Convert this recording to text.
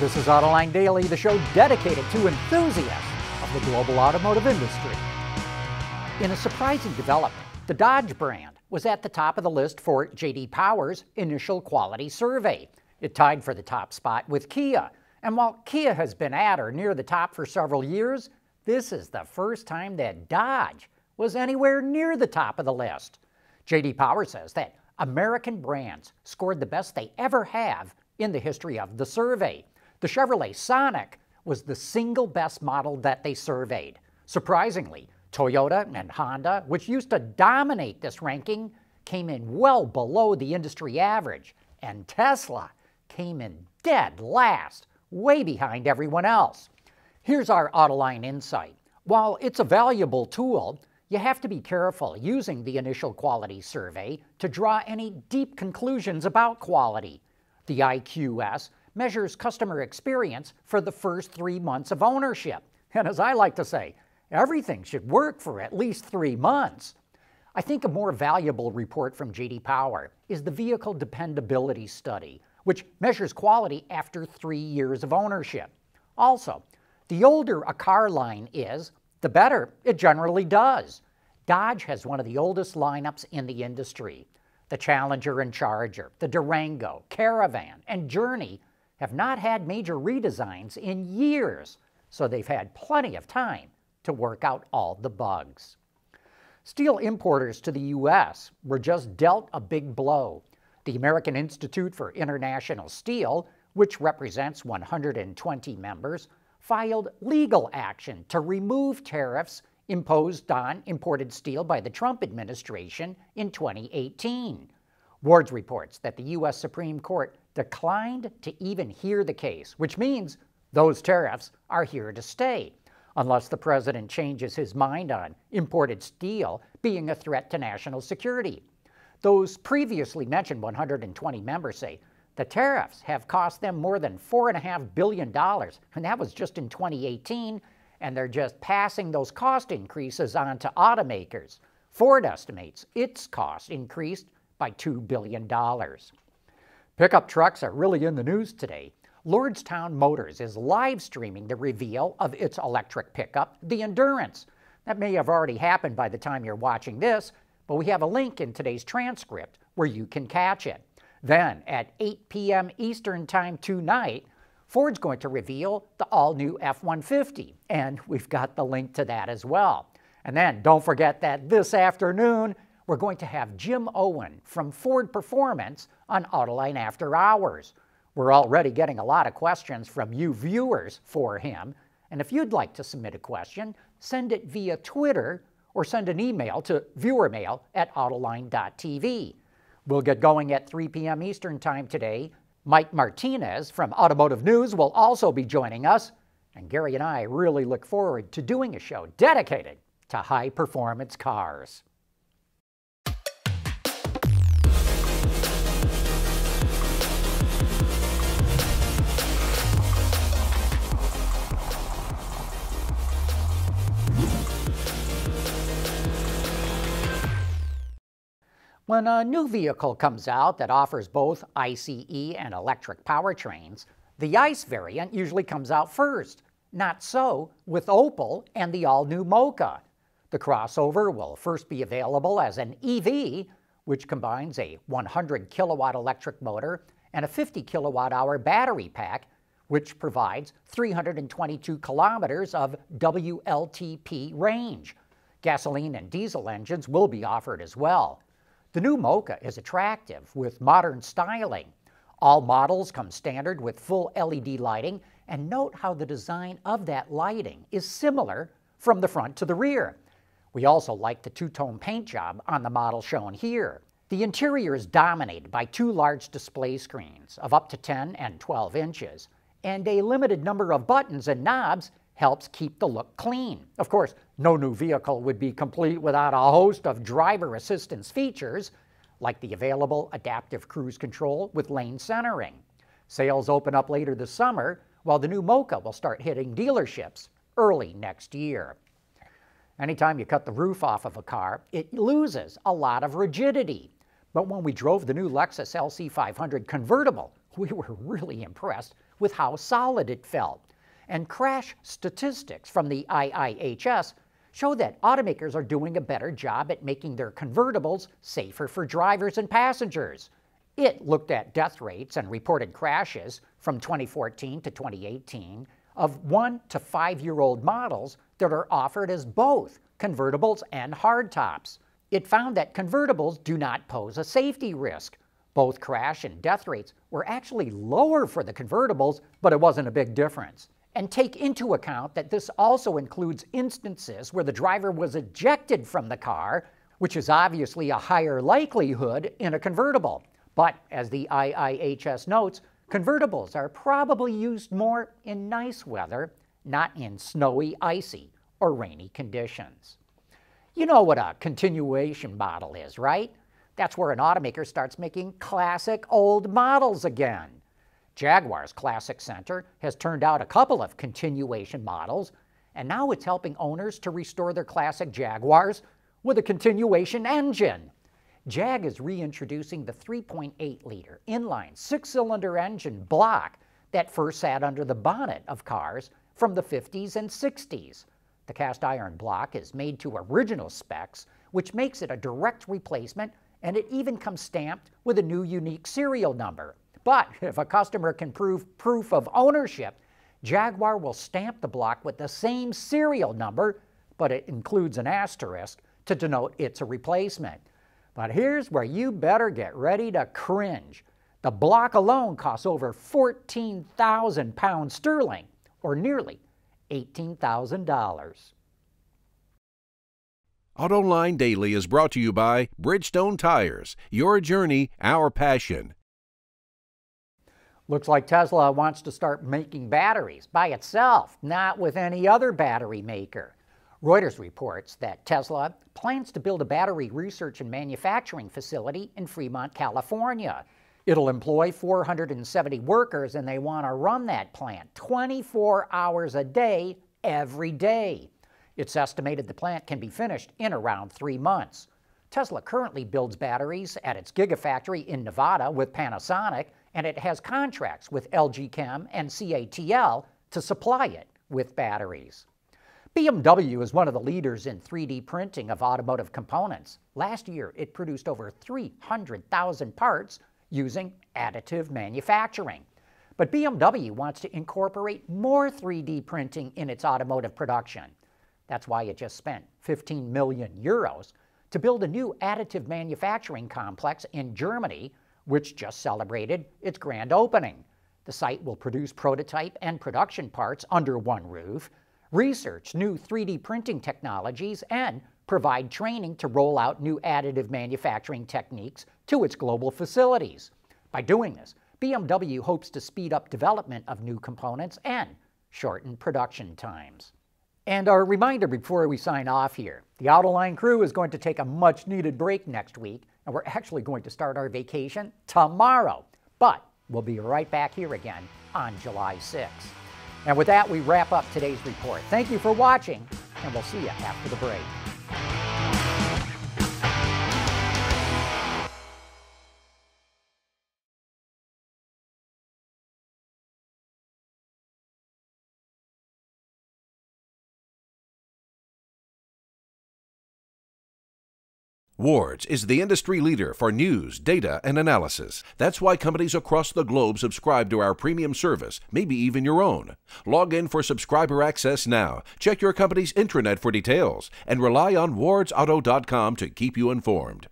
This is Autoline Daily, the show dedicated to enthusiasts of the global automotive industry. In a surprising development, the Dodge brand was at the top of the list for J.D. Power's initial quality survey. It tied for the top spot with Kia. And while Kia has been at or near the top for several years, this is the first time that Dodge was anywhere near the top of the list. J.D. Power says that American brands scored the best they ever have in the history of the survey. The Chevrolet Sonic was the single best model that they surveyed. Surprisingly, Toyota and Honda, which used to dominate this ranking, came in well below the industry average, and Tesla came in dead last, way behind everyone else. Here's our Autoline insight. While it's a valuable tool, you have to be careful using the initial quality survey to draw any deep conclusions about quality. The IQS measures customer experience for the first three months of ownership. And as I like to say, everything should work for at least three months. I think a more valuable report from J.D. Power is the Vehicle Dependability Study, which measures quality after three years of ownership. Also, the older a car line is, the better it generally does. Dodge has one of the oldest lineups in the industry. The Challenger and Charger, the Durango, Caravan, and Journey have not had major redesigns in years, so they've had plenty of time to work out all the bugs. Steel importers to the U.S. were just dealt a big blow. The American Institute for International Steel, which represents 120 members, filed legal action to remove tariffs imposed on imported steel by the Trump administration in 2018. Ward's reports that the U.S. Supreme Court declined to even hear the case, which means those tariffs are here to stay, unless the president changes his mind on imported steel being a threat to national security. Those previously mentioned 120 members say the tariffs have cost them more than $4.5 billion, and that was just in 2018, and they're just passing those cost increases on to automakers. Ford estimates its cost increased by $2 billion. Pickup trucks are really in the news today. Lordstown Motors is live streaming the reveal of its electric pickup, the Endurance. That may have already happened by the time you're watching this, but we have a link in today's transcript where you can catch it. Then, at 8 p.m. Eastern Time tonight, Ford's going to reveal the all new F 150, and we've got the link to that as well. And then don't forget that this afternoon, we're going to have Jim Owen from Ford Performance on Autoline After Hours. We're already getting a lot of questions from you viewers for him, and if you'd like to submit a question, send it via Twitter or send an email to viewermail at autoline.tv. We'll get going at 3 p.m. Eastern Time today. Mike Martinez from Automotive News will also be joining us, and Gary and I really look forward to doing a show dedicated to high performance cars. When a new vehicle comes out that offers both ICE and electric powertrains, the ICE variant usually comes out first. Not so with Opel and the all-new Mocha. The crossover will first be available as an EV, which combines a 100 kilowatt electric motor and a 50 kilowatt hour battery pack, which provides 322 kilometers of WLTP range. Gasoline and diesel engines will be offered as well. The new Mocha is attractive with modern styling. All models come standard with full LED lighting, and note how the design of that lighting is similar from the front to the rear. We also like the two-tone paint job on the model shown here. The interior is dominated by two large display screens of up to 10 and 12 inches, and a limited number of buttons and knobs helps keep the look clean. Of course, no new vehicle would be complete without a host of driver assistance features like the available adaptive cruise control with lane centering. Sales open up later this summer, while the new Mocha will start hitting dealerships early next year. Anytime you cut the roof off of a car, it loses a lot of rigidity. But when we drove the new Lexus LC500 convertible, we were really impressed with how solid it felt and crash statistics from the IIHS show that automakers are doing a better job at making their convertibles safer for drivers and passengers. It looked at death rates and reported crashes from 2014 to 2018 of one to five year old models that are offered as both convertibles and hardtops. It found that convertibles do not pose a safety risk. Both crash and death rates were actually lower for the convertibles, but it wasn't a big difference and take into account that this also includes instances where the driver was ejected from the car, which is obviously a higher likelihood in a convertible. But as the IIHS notes, convertibles are probably used more in nice weather, not in snowy, icy, or rainy conditions. You know what a continuation model is, right? That's where an automaker starts making classic old models again. Jaguar's Classic Center has turned out a couple of continuation models, and now it's helping owners to restore their classic Jaguars with a continuation engine. Jag is reintroducing the 3.8 liter inline six cylinder engine block that first sat under the bonnet of cars from the 50s and 60s. The cast iron block is made to original specs, which makes it a direct replacement, and it even comes stamped with a new unique serial number. But if a customer can prove proof of ownership, Jaguar will stamp the block with the same serial number, but it includes an asterisk to denote it's a replacement. But here's where you better get ready to cringe. The block alone costs over 14,000 pounds sterling, or nearly $18,000. AutoLine Daily is brought to you by Bridgestone Tires, your journey, our passion. Looks like Tesla wants to start making batteries by itself, not with any other battery maker. Reuters reports that Tesla plans to build a battery research and manufacturing facility in Fremont, California. It'll employ 470 workers, and they want to run that plant 24 hours a day, every day. It's estimated the plant can be finished in around three months. Tesla currently builds batteries at its Gigafactory in Nevada with Panasonic, and it has contracts with LG Chem and CATL to supply it with batteries. BMW is one of the leaders in 3D printing of automotive components. Last year, it produced over 300,000 parts using additive manufacturing. But BMW wants to incorporate more 3D printing in its automotive production. That's why it just spent 15 million euros to build a new additive manufacturing complex in Germany, which just celebrated its grand opening. The site will produce prototype and production parts under one roof, research new 3D printing technologies, and provide training to roll out new additive manufacturing techniques to its global facilities. By doing this, BMW hopes to speed up development of new components and shorten production times. And our reminder before we sign off here the Autoline crew is going to take a much needed break next week, and we're actually going to start our vacation tomorrow. But we'll be right back here again on July 6th. And with that, we wrap up today's report. Thank you for watching, and we'll see you after the break. Wards is the industry leader for news, data, and analysis. That's why companies across the globe subscribe to our premium service, maybe even your own. Log in for subscriber access now, check your company's intranet for details, and rely on wardsauto.com to keep you informed.